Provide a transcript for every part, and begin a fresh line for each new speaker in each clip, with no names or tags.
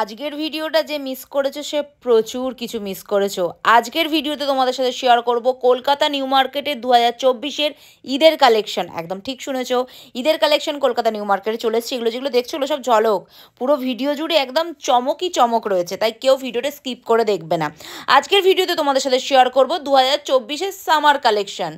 আজকের ভিডিওটা যে মিস করেছো সে প্রচুর কিছু মিস করেছো আজকের ভিডিওতে তোমাদের সাথে শেয়ার করব কলকাতা নিউ মার্কেটে দু হাজার চব্বিশের ঈদের কালেকশন একদম ঠিক শুনেছো ঈদের কালেকশন কলকাতা নিউ মার্কেটে চলে এসছে এগুলো যেগুলো দেখছো সব ঝলক পুরো ভিডিও জুড়ে একদম চমকই চমক রয়েছে তাই কেউ ভিডিওটা স্কিপ করে দেখবে না আজকের ভিডিওতে তোমাদের সাথে শেয়ার করব দু হাজার সামার কালেকশন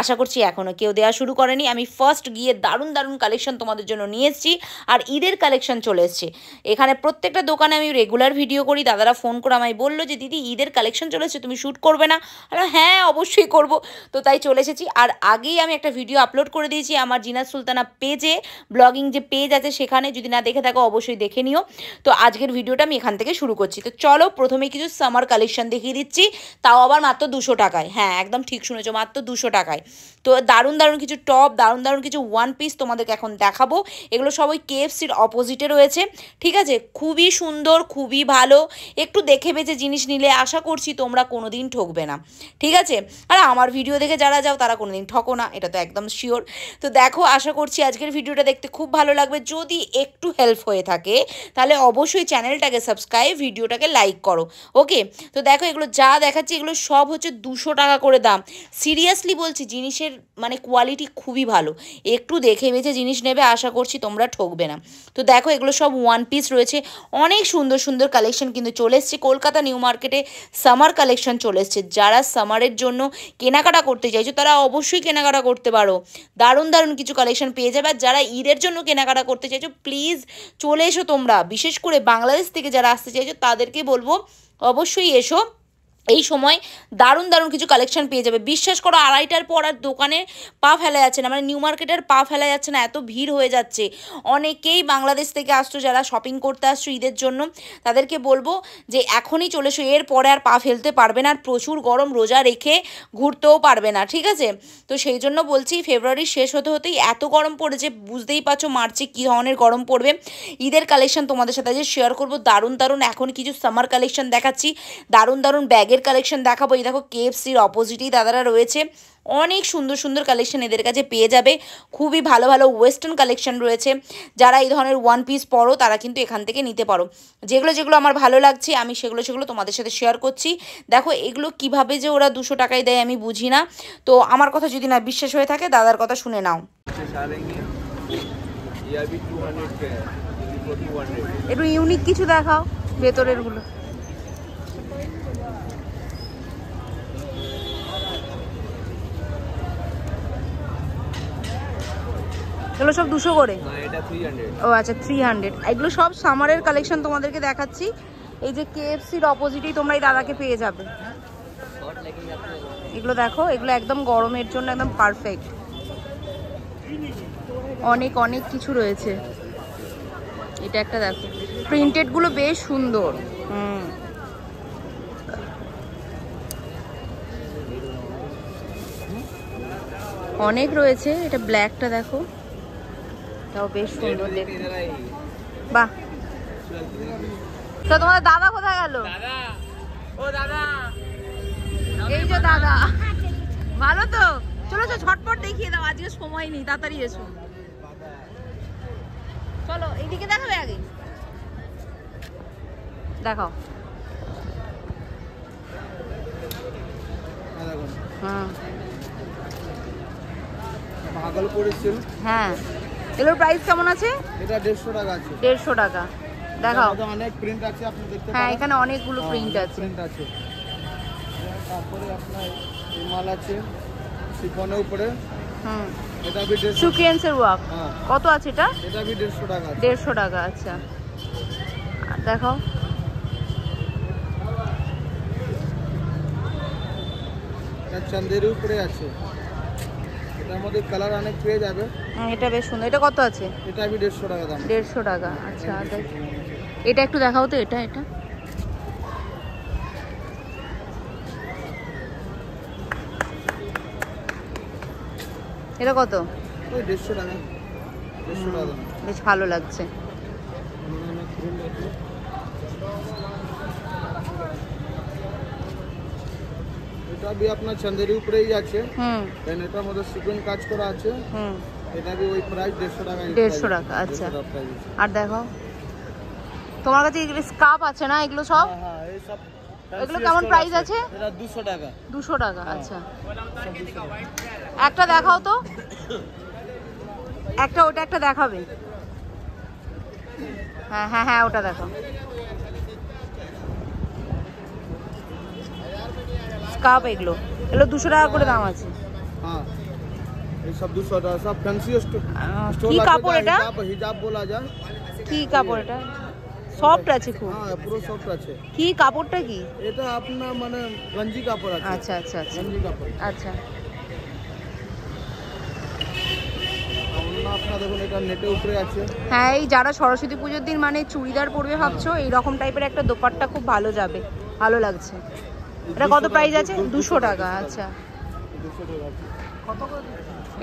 আশা করছি এখনও কেউ দেওয়া শুরু করেনি আমি ফার্স্ট গিয়ে দারুণ দারুণ কালেকশন তোমাদের জন্য নিয়ে এসেছি আর ঈদের কালেকশন চলে এসছে এখানে প্রত্যেকটা দোকানে আমি রেগুলার ভিডিও করি দাদারা ফোন করে আমায় বললো যে দিদি ঈদের কালেকশন চলেছে তুমি শ্যুট করবে না আর হ্যাঁ অবশ্যই করব তো তাই চলে এসেছি আর আগেই আমি একটা ভিডিও আপলোড করে দিয়েছি আমার জিনাজ সুলতানা পেজে ব্লগিং যে পেজ আছে সেখানে যদি না দেখে থাকো অবশ্যই দেখে নিও তো আজকের ভিডিওটা আমি এখান থেকে শুরু করছি তো চলো প্রথমে কিছু সামার কালেকশন দেখিয়ে দিচ্ছি তাও আবার মাত্র দুশো টাকায় হ্যাঁ একদম ঠিক শুনেছো মাত্র দুশো টাকায় তো দারুণ দারুণ কিছু টপ দারুণ দারুণ কিছু ওয়ান পিস তোমাদেরকে এখন দেখাবো এগুলো সবই কেএফসির অপোজিটে রয়েছে ঠিক আছে খুবই সুন্দর খুবই ভালো একটু দেখে বেছে জিনিস নিলে আশা করছি তোমরা কোনো দিন ঠকবে না ঠিক আছে আর আমার ভিডিও দেখে যারা যাও তারা কোনো দিন ঠকো না এটা তো একদম শিওর তো দেখো আশা করছি আজকের ভিডিওটা দেখতে খুব ভালো লাগবে যদি একটু হেল্প হয়ে থাকে তাহলে অবশ্যই চ্যানেলটাকে সাবস্ক্রাইব ভিডিওটাকে লাইক করো ওকে তো দেখো এগুলো যা দেখাচ্ছি এগুলো সব হচ্ছে দুশো টাকা করে দাম সিরিয়াসলি বলছি জিনিসের মানে কোয়ালিটি খুবই ভালো একটু দেখে বেছে জিনিস নেবে আশা করছি তোমরা ঠকবে না তো দেখো এগুলো সব ওয়ান পিস রয়েছে অনেক সুন্দর সুন্দর কালেকশন কিন্তু চলে এসছে কলকাতা নিউ মার্কেটে সামার কালেকশন চলে এসছে যারা সামারের জন্য কেনাকাটা করতে চাইছো তারা অবশ্যই কেনাকাটা করতে পারো দারুণ দারুণ কিছু কালেকশন পেয়ে যাবে আর যারা ঈদের জন্য কেনাকাটা করতে চাইছো প্লিজ চলে এসো তোমরা বিশেষ করে বাংলাদেশ থেকে যারা আসতে চাইছো তাদেরকে বলবো অবশ্যই এসো এই সময় দারুণ দারুণ কিছু কালেকশন পেয়ে যাবে বিশ্বাস করো আড়াইটার পর আর দোকানে পা ফেলা যাচ্ছে না মানে নিউ মার্কেটের পা ফেলা যাচ্ছে না এত ভিড় হয়ে যাচ্ছে অনেকেই বাংলাদেশ থেকে আসছো যারা শপিং করতে আসছো ঈদের জন্য তাদেরকে বলবো যে এখনই চলে এসো এর পরে আর পা ফেলতে পারবে না আর প্রচুর গরম রোজা রেখে ঘুরতেও পারবে না ঠিক আছে তো সেই জন্য বলছি ফেব্রুয়ারি শেষ হতে হতেই এত গরম পড়েছে বুঝতেই পারছো মার্চে কী ধরনের গরম পড়বে ঈদের কালেকশন তোমাদের সাথে যে শেয়ার করবো দারুণ দারুণ এখন কিছু সামার কালেকশন দেখাচ্ছি দারুণ দারুণ ব্যাগের এর কালেকশন দেখাবো এই দেখো কেএফসির অপোজিটেই দাদারা রয়েছে অনেক সুন্দর সুন্দর কালেকশন এদের কাছে পেয়ে যাবে খুবই ভালো ভালো ওয়েস্টার্ন কালেকশন রয়েছে যারা এই ধরনের ওয়ান পিস পরো তারা কিন্তু এখান থেকে নিতে পারো যেগুলো যেগুলো আমার ভালো লাগছে আমি সেগুলো সেগুলো তোমাদের সাথে শেয়ার করছি দেখো এগুলো কিভাবে যে ওরা দুশো টাকায় দেয় আমি বুঝি না তো আমার কথা যদি না বিশ্বাস হয়ে থাকে দাদার কথা শুনে নাও একটু ইউনিক কিছু দেখাও ভেতরের গুলো এগুলো সব দুশো করে ও আচ্ছা থ্রি হান্ড্রেড এগুলো সব সামারের কালেকশন তোমাদেরকে দেখাচ্ছি এই যে কেএফসির অপোজিটেই তোমরা এই দাদাকে পেয়ে যাবে
এগুলো দেখো এগুলো একদম গরমের
জন্য একদম পারফেক্ট অনেক অনেক কিছু রয়েছে এটা একটা দেখো প্রিন্টেডগুলো বেশ সুন্দর হুম অনেক রয়েছে এটা ব্ল্যাকটা দেখো এটাও বেশ সুন্দর দেখতে বাহ তো তোমাদের দাদা কোথায় গেল ও দাদা এই যে দাদা ভালো তো চলো চলো ছটপট দেখিয়ে দাও আজকে সময় নেই তাড়াতাড়ি এসো চলো এইদিকে দেখাবে আগে দেখাও হ্যাঁ ভাগলপুরের হ্যাঁ এগুলোর প্রাইস কেমন আছে এটা 150 টাকা আছে 150 টাকা দেখাও অনেক প্রিন্ট আছে আপনি দেখতে হ্যাঁ এখানে অনেকগুলো প্রিন্ট হ্যাঁ, আছে প্রিন্ট আছে তারপরে আপনার রুমাল আছে শিফনের উপরে হুম এটা ভি 150 সুকিয়েন্সের ওয়ার্ক হ্যাঁ। কত আছে এটা এটা ভি 150 টাকা 150 টাকা আচ্ছা আর দেখাও এটা চন্দ্রের উপরে আছে এর মধ্যে কালার অনেক পেয়ে যাবে হ্যাঁ, এটা বেশ সুন্দর এটা কত আছে এটা আমি 150 টাকা দাম 150 টাকা আচ্ছা এটা একটু দেখাও তো এটা এটা এটা কত ওই 150 টাকা টাকা বেশ ভালো লাগছে এটা বি আপনার চান্দেরি উপরেই আছে হুম দেন মধ্যে সিকুইন কাজ করা আছে হুম এটা বি ওই প্রাইস 150 টাকা 150 টাকা আচ্ছা আর দেখো তোমার কাছে এগুলো স্কাপ আছে না এগুলো সব হ্যাঁ, হ্যাঁ এই সব এগুলো কেমন প্রাইস আছে এটা 200 টাকা 200 টাকা হ্যাঁ। আচ্ছা
একটা দেখাও তো
একটা ওটা একটা দেখাবে হ্যাঁ হ্যাঁ হ্যাঁ ওটা দেখো কাপ এগুলো এগুলো দুশো টাকা করে দাম আছে বলা কি কাপড় এটা সফট আছে খুব হ্যাঁ পুরো সফট আছে কি কাপড়টা এটা আপনার মানে কাপড় আচ্ছা আচ্ছা আচ্ছা গঞ্জি কাপড় আচ্ছা হ্যাঁ এই যারা সরস্বতী পুজোর দিন মানে চুড়িদার পরবে ভাবছো এইরকম টাইপের একটা দোপাট্টা খুব ভালো যাবে ভালো লাগছে এটা কত প্রাইস আছে দুশো টাকা আচ্ছা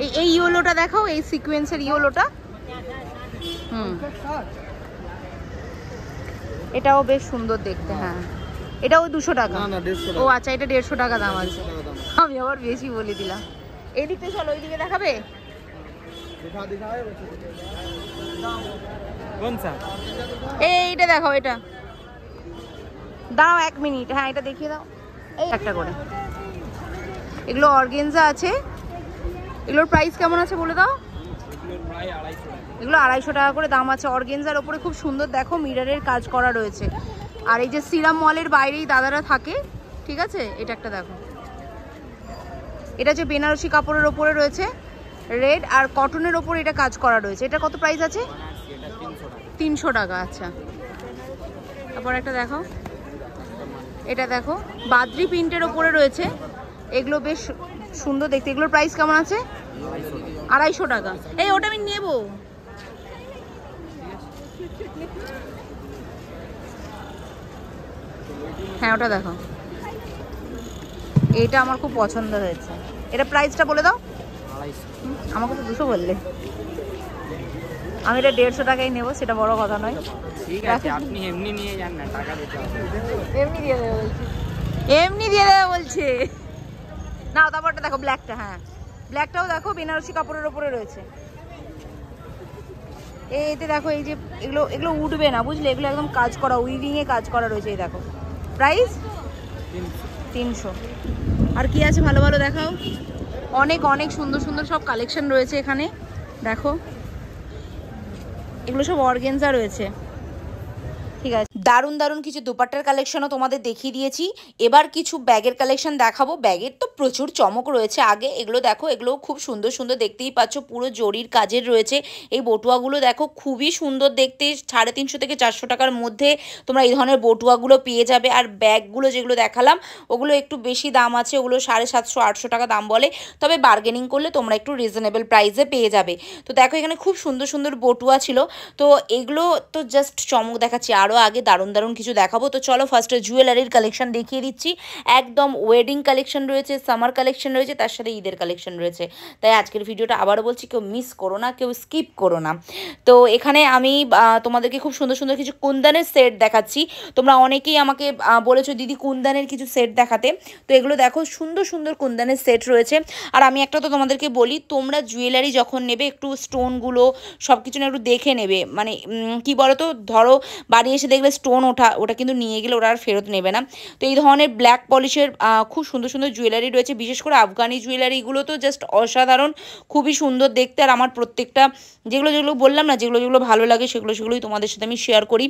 এই এই ইয়োলোটা দেখাও এই সিকোয়েন্সের ইয়োলোটা হুম এটাও বেশ সুন্দর দেখতে হ্যাঁ এটাও দুশো টাকা ও আচ্ছা এটা দেড়শো টাকা দাম আছে আমি আবার বেশি বলে দিলাম এদিকে চলো দিকে দেখাবে এইটা দেখো এটা দাও এক মিনিট হ্যাঁ এটা দেখিয়ে দাও একটা করে এগুলো অর্গেনজা আছে এগুলোর প্রাইস কেমন আছে বলে দাও এগুলো আড়াইশো টাকা করে দাম আছে অর্গেনজার ওপরে খুব সুন্দর দেখো মিরারের কাজ করা রয়েছে আর এই যে সিরাম মলের বাইরেই দাদারা থাকে ঠিক আছে এটা একটা দেখো এটা যে বেনারসি কাপড়ের ওপরে রয়েছে রেড আর কটনের ওপরে এটা কাজ করা রয়েছে এটা কত প্রাইস আছে তিনশো টাকা আচ্ছা তারপর একটা দেখো এটা দেখো বাদ্রি প্রিন্টের ওপরে রয়েছে এগুলো বেশ সুন্দর দেখতে এগুলোর প্রাইস কেমন আছে আড়াইশো টাকা এই ওটা আমি নেব হ্যাঁ ওটা দেখো এইটা আমার খুব পছন্দ হয়েছে এটা প্রাইসটা বলে দাও আমাকে তো দুশো বললে আমি এটা দেড়শো টাকাই নেবো সেটা বড় কথা নয় ঠিক আছে আপনি এমনি নিয়ে যান না টাকা দিতে এমনি দিয়ে দেবে বলছি এমনি দিয়ে দেবে বলছে না তারপরটা দেখো ব্ল্যাকটা হ্যাঁ ব্ল্যাকটাও দেখো বেনারসি কাপড়ের ওপরে রয়েছে এইতে দেখো এই যে এগুলো এগুলো উঠবে না বুঝলে এগুলো একদম কাজ করা উইভিংয়ে কাজ করা রয়েছে এই দেখো প্রাইস তিনশো আর কি আছে ভালো ভালো দেখাও অনেক অনেক সুন্দর সুন্দর সব কালেকশন রয়েছে এখানে দেখো এগুলো সব অর্গেনজা রয়েছে দারুণ দারুণ কিছু দুপাট্টার কালেকশনও তোমাদের দেখিয়ে দিয়েছি এবার কিছু ব্যাগের কালেকশন দেখাবো ব্যাগের তো প্রচুর চমক রয়েছে আগে এগুলো দেখো এগুলোও খুব সুন্দর সুন্দর দেখতেই পাচ্ছ পুরো জরির কাজের রয়েছে এই বটুয়াগুলো দেখো খুবই সুন্দর দেখতে সাড়ে তিনশো থেকে চারশো টাকার মধ্যে তোমরা এই ধরনের বটুয়াগুলো পেয়ে যাবে আর ব্যাগগুলো যেগুলো দেখালাম ওগুলো একটু বেশি দাম আছে ওগুলো সাড়ে সাতশো আটশো টাকা দাম বলে তবে বার্গেনিং করলে তোমরা একটু রিজনেবল প্রাইসে পেয়ে যাবে তো দেখো এখানে খুব সুন্দর সুন্দর বটুয়া ছিল তো এগুলো তো জাস্ট চমক দেখাচ্ছি আরও আগে দারুণ দারুণ কিছু দেখাবো তো চলো ফার্স্টে জুয়েলারির কালেকশন দেখিয়ে দিচ্ছি একদম ওয়েডিং কালেকশন রয়েছে সামার কালেকশন রয়েছে তার সাথে ঈদের কালেকশন রয়েছে তাই আজকের ভিডিওটা আবারও বলছি কেউ মিস করো না কেউ স্কিপ করো না তো এখানে আমি তোমাদেরকে খুব সুন্দর সুন্দর কিছু কুন্দানের সেট দেখাচ্ছি তোমরা অনেকেই আমাকে বলেছো দিদি কুন্দানের কিছু সেট দেখাতে তো এগুলো দেখো সুন্দর সুন্দর কুন্দানের সেট রয়েছে আর আমি একটা তো তোমাদেরকে বলি তোমরা জুয়েলারি যখন নেবে একটু স্টোনগুলো সব কিছু না একটু দেখে নেবে মানে কি বলো তো ধরো বাড়ি এসে দেখলে স্টোন ওঠা ওটা কিন্তু নিয়ে গেলে ওরা আর ফেরত নেবে না তো এই ধরনের ব্ল্যাক পলিশের খুব সুন্দর সুন্দর জুয়েলারি রয়েছে বিশেষ করে আফগানি জুয়েলারিগুলো তো জাস্ট অসাধারণ খুবই সুন্দর দেখতে আর আমার প্রত্যেকটা যেগুলো যেগুলো বললাম না যেগুলো যেগুলো ভালো লাগে সেগুলো সেগুলোই তোমাদের সাথে আমি শেয়ার করি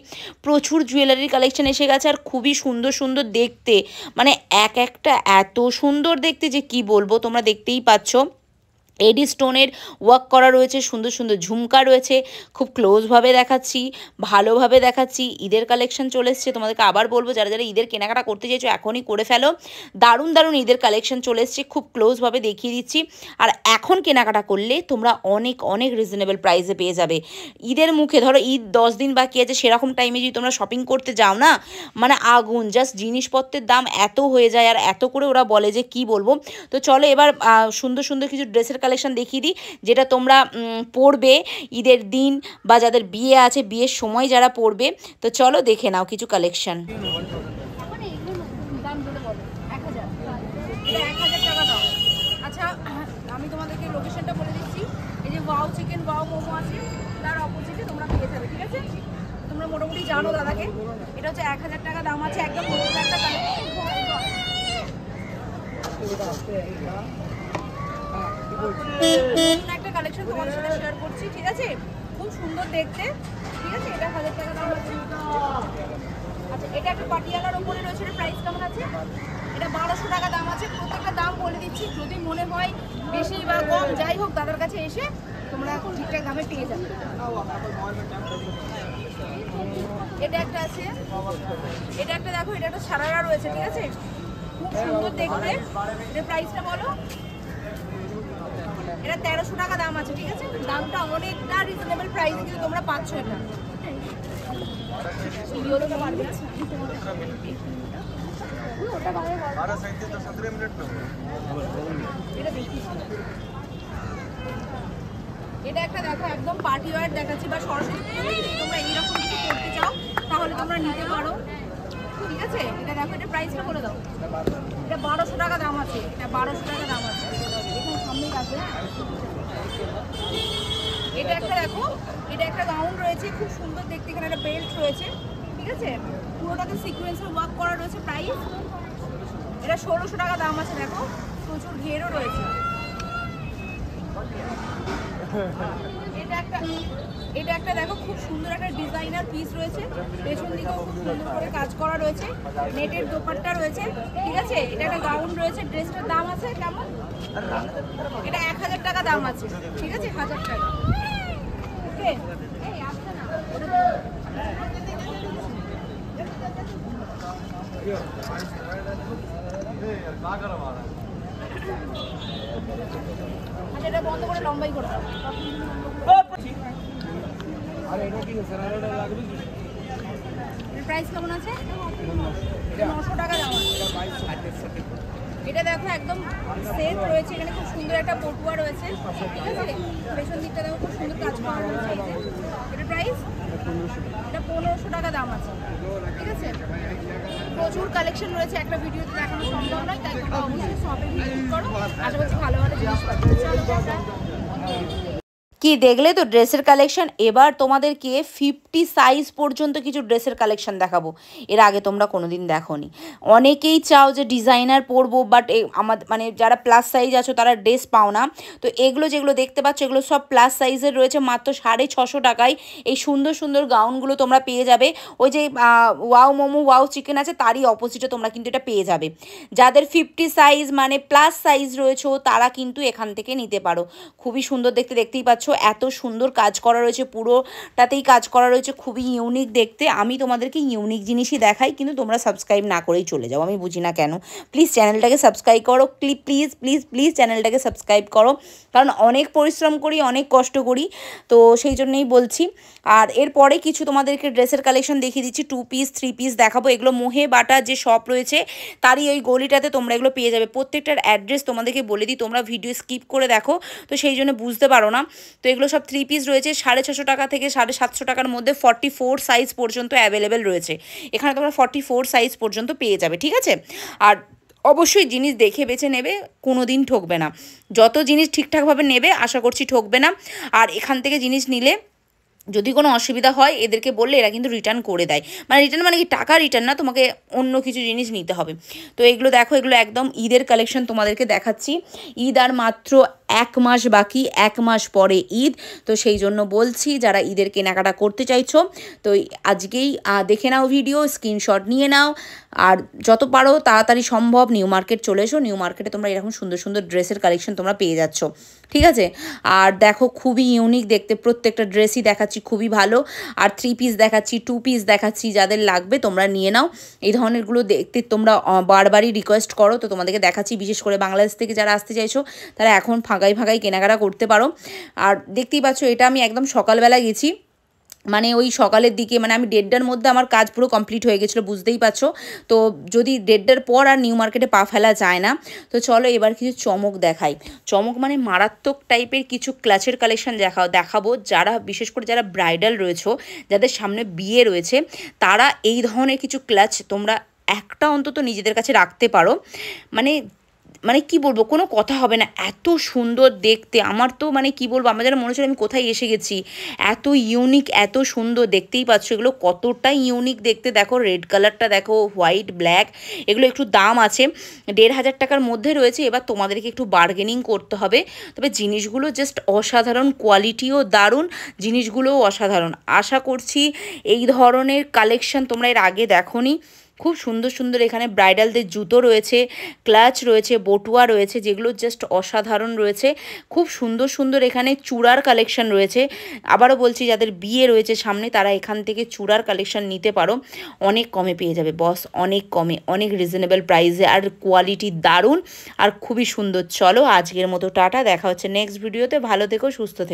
প্রচুর জুয়েলারির কালেকশন এসে গেছে আর খুবই সুন্দর সুন্দর দেখতে মানে এক একটা এত সুন্দর দেখতে যে কি বলবো তোমরা দেখতেই পাচ্ছ এডি স্টোনের ওয়ার্ক করা রয়েছে সুন্দর সুন্দর ঝুমকা রয়েছে খুব ক্লোজভাবে দেখাচ্ছি ভালোভাবে দেখাচ্ছি ঈদের কালেকশন চলে এসছে তোমাদেরকে আবার বলবো যারা যারা ঈদের কেনাকাটা করতে চাইছো এখনই করে ফেলো দারুণ দারুণ ঈদের কালেকশন চলে এসছে খুব ক্লোজভাবে দেখিয়ে দিচ্ছি আর এখন কেনাকাটা করলে তোমরা অনেক অনেক রিজনেবল প্রাইসে পেয়ে যাবে ঈদের মুখে ধরো ঈদ দশ দিন বাকি আছে সেরকম টাইমে যদি তোমরা শপিং করতে যাও না মানে আগুন জাস্ট জিনিসপত্রের দাম এত হয়ে যায় আর এত করে ওরা বলে যে কি বলবো তো চলো এবার সুন্দর সুন্দর কিছু ড্রেসের কালেকশন দেখিয়ে দিই যেটা তোমরা পড়বে ঈদের দিন বা যাদের বিয়ে আছে বিয়ের সময় যারা পড়বে তো চলো দেখে নাও কিছু কালেকশন আচ্ছা আমি তোমাদেরকে লোকেশনটা বলে দিচ্ছি এই যে তোমরা মোটামুটি জানো দাদাকে এটা হচ্ছে এক হাজার টাকা দাম আছে একদম একটা একটা কালেকশন তোমার সাথে শেয়ার করছি ঠিক আছে খুব সুন্দর দেখতে ঠিক আছে এটা হাজার টাকা আচ্ছা এটা একটা পাটিয়ালার ওপরে রয়েছে এটা প্রাইস কেমন আছে এটা বারোশো টাকা দাম আছে প্রত্যেকটা দাম বলে দিচ্ছি যদি মনে হয় বেশি বা কম যাই হোক দাদার কাছে এসে তোমরা এখন ঠিকঠাক দামে পেয়ে যাবে এটা একটা আছে এটা একটা দেখো এটা একটা সারারা রয়েছে ঠিক আছে খুব সুন্দর দেখতে এর প্রাইসটা বলো এটা তেরোশো টাকা দাম আছে ঠিক আছে দামটা অনেকটা রিজনেবল প্রাইসে কিন্তু তোমরা পাচ্ছ এটা এটা একটা দেখো একদম পার্টি ওয়ার দেখাচ্ছি বা সরস্বতী তোমরা এইরকম কিছু করতে চাও তাহলে তোমরা নিতে পারো ঠিক আছে এটা দেখো এটা প্রাইসটা বলে দাও এটা বারোশো টাকা দাম আছে এটা বারোশো টাকা দাম আছে এটা একটা দেখো এটা একটা গাউন রয়েছে খুব সুন্দর দেখতে এখানে একটা বেল্ট রয়েছে ঠিক আছে পুরোটাতে সিকুয়েন্সের ওয়ার্ক করা রয়েছে প্রাইস এটা ষোলোশো টাকা দাম আছে দেখো প্রচুর ঘেরও রয়েছে এটা একটা এটা একটা দেখো খুব সুন্দর একটা ডিজাইনার পিস রয়েছে পেছন দিকেও খুব সুন্দর করে কাজ করা রয়েছে নেটের দোপাট্টা রয়েছে ঠিক আছে এটা একটা গাউন রয়েছে ড্রেসটার দাম আছে কেমন এটা এক হাজার টাকা দাম আছে ঠিক আছে হাজার টাকা ওকে আসছে না প্রাইস কেমন আছে নশো টাকা দাম এটা দেখো একদম সেফ রয়েছে এখানে খুব সুন্দর একটা পটুয়া রয়েছে ঠিক আছে পেছন দিকটা দেখো খুব সুন্দর কাজ করা রয়েছে প্রাইস এটা পনেরোশো টাকা দাম আছে ঠিক আছে প্রচুর কালেকশন রয়েছে একটা ভিডিওতে দেখানো সম্ভব নয় তাই তোমরা অবশ্যই শপে ভিজিট করো আশা করছি ভালো ভালো জিনিস কি দেখলে তো ড্রেসের কালেকশন এবার তোমাদেরকে ফিফটি সাইজ পর্যন্ত কিছু ড্রেসের কালেকশন দেখাবো এর আগে তোমরা কোনো দিন দেখো অনেকেই চাও যে ডিজাইনার পরবো বাট আমাদের মানে যারা প্লাস সাইজ আছো তারা ড্রেস পাও না তো এগুলো যেগুলো দেখতে পাচ্ছ এগুলো সব প্লাস সাইজের রয়েছে মাত্র সাড়ে ছশো টাকায় এই সুন্দর সুন্দর গাউনগুলো তোমরা পেয়ে যাবে ওই যে ওয়াও মোমো ওয়াও চিকেন আছে তারই অপোজিটে তোমরা কিন্তু এটা পেয়ে যাবে যাদের ফিফটি সাইজ মানে প্লাস সাইজ রয়েছে তারা কিন্তু এখান থেকে নিতে পারো খুবই সুন্দর দেখতে দেখতেই পাচ্ছ এত সুন্দর কাজ করা রয়েছে পুরোটাতেই কাজ করা রয়েছে খুবই ইউনিক দেখতে আমি তোমাদেরকে ইউনিক জিনিসই দেখাই কিন্তু তোমরা সাবস্ক্রাইব না করেই চলে যাও আমি বুঝি না কেন প্লিজ চ্যানেলটাকে সাবস্ক্রাইব করো ক্লিপ প্লিজ প্লিজ প্লিজ চ্যানেলটাকে সাবস্ক্রাইব করো কারণ অনেক পরিশ্রম করি অনেক কষ্ট করি তো সেই জন্যই বলছি আর এরপরে কিছু তোমাদেরকে ড্রেসের কালেকশন দেখিয়ে দিচ্ছি টু পিস থ্রি পিস দেখাবো এগুলো মোহে বাটা যে শপ রয়েছে তারই ওই গলিটাতে তোমরা এগুলো পেয়ে যাবে প্রত্যেকটার অ্যাড্রেস তোমাদেরকে বলে দিই তোমরা ভিডিও স্কিপ করে দেখো তো সেই জন্য বুঝতে পারো না তো এগুলো সব থ্রি পিস রয়েছে সাড়ে ছশো টাকা থেকে সাড়ে সাতশো টাকার মধ্যে ফর্টি ফোর সাইজ পর্যন্ত অ্যাভেলেবেল রয়েছে এখানে তোমরা ফর্টি ফোর সাইজ পর্যন্ত পেয়ে যাবে ঠিক আছে আর অবশ্যই জিনিস দেখে বেছে নেবে কোনো দিন ঠকবে না যত জিনিস ঠিকঠাকভাবে নেবে আশা করছি ঠকবে না আর এখান থেকে জিনিস নিলে যদি কোনো অসুবিধা হয় এদেরকে বললে এরা কিন্তু রিটার্ন করে দেয় মানে রিটার্ন মানে কি টাকা রিটার্ন না তোমাকে অন্য কিছু জিনিস নিতে হবে তো এগুলো দেখো এগুলো একদম ঈদের কালেকশন তোমাদেরকে দেখাচ্ছি ঈদ আর মাত্র এক মাস বাকি এক মাস পরে ঈদ তো সেই জন্য বলছি যারা ঈদের কেনাকাটা করতে চাইছো তো আজকেই দেখে নাও ভিডিও স্ক্রিনশট নিয়ে নাও আর যত পারো তাড়াতাড়ি সম্ভব নিউ মার্কেট চলে এসো নিউ মার্কেটে তোমরা এরকম সুন্দর সুন্দর ড্রেসের কালেকশন তোমরা পেয়ে যাচ্ছ ঠিক আছে আর দেখো খুবই ইউনিক দেখতে প্রত্যেকটা ড্রেসই দেখাচ্ছি খুবই ভালো আর থ্রি পিস দেখাচ্ছি টু পিস দেখাচ্ছি যাদের লাগবে তোমরা নিয়ে নাও এই ধরনেরগুলো দেখতে তোমরা বারবারই রিকোয়েস্ট করো তো তোমাদেরকে দেখাচ্ছি বিশেষ করে বাংলাদেশ থেকে যারা আসতে চাইছো তারা এখন ফাঁকাই ফাঁকাই কেনাকাটা করতে পারো আর দেখতেই পাচ্ছ এটা আমি একদম সকালবেলা গেছি মানে ওই সকালের দিকে মানে আমি দেড়টার মধ্যে আমার কাজ পুরো কমপ্লিট হয়ে গেছিলো বুঝতেই পারছো তো যদি দেড়টার পর আর নিউ মার্কেটে পা ফেলা যায় না তো চলো এবার কিছু চমক দেখাই চমক মানে মারাত্মক টাইপের কিছু ক্লাচের কালেকশন দেখা দেখাবো যারা বিশেষ করে যারা ব্রাইডাল রয়েছে যাদের সামনে বিয়ে রয়েছে তারা এই ধরনের কিছু ক্লাচ তোমরা একটা অন্তত নিজেদের কাছে রাখতে পারো মানে মানে কি বলবো কোনো কথা হবে না এত সুন্দর দেখতে আমার তো মানে কি বলবো আমার যেন মনে হচ্ছে আমি কোথায় এসে গেছি এত ইউনিক এত সুন্দর দেখতেই পাচ্ছ এগুলো কতটা ইউনিক দেখতে দেখো রেড কালারটা দেখো হোয়াইট ব্ল্যাক এগুলো একটু দাম আছে দেড় হাজার টাকার মধ্যে রয়েছে এবার তোমাদেরকে একটু বার্গেনিং করতে হবে তবে জিনিসগুলো জাস্ট অসাধারণ কোয়ালিটিও দারুণ জিনিসগুলোও অসাধারণ আশা করছি এই ধরনের কালেকশন তোমরা এর আগে দেখো খুব সুন্দর সুন্দর এখানে ব্রাইডালদের জুতো রয়েছে ক্লাচ রয়েছে বটুয়া রয়েছে যেগুলো জাস্ট অসাধারণ রয়েছে খুব সুন্দর সুন্দর এখানে চূড়ার কালেকশন রয়েছে আবারও বলছি যাদের বিয়ে রয়েছে সামনে তারা এখান থেকে চূড়ার কালেকশন নিতে পারো অনেক কমে পেয়ে যাবে বস অনেক কমে অনেক রিজনেবল প্রাইসে আর কোয়ালিটি দারুণ আর খুবই সুন্দর চলো আজকের মতো টাটা দেখা হচ্ছে নেক্সট ভিডিওতে ভালো থেকো সুস্থ থেকো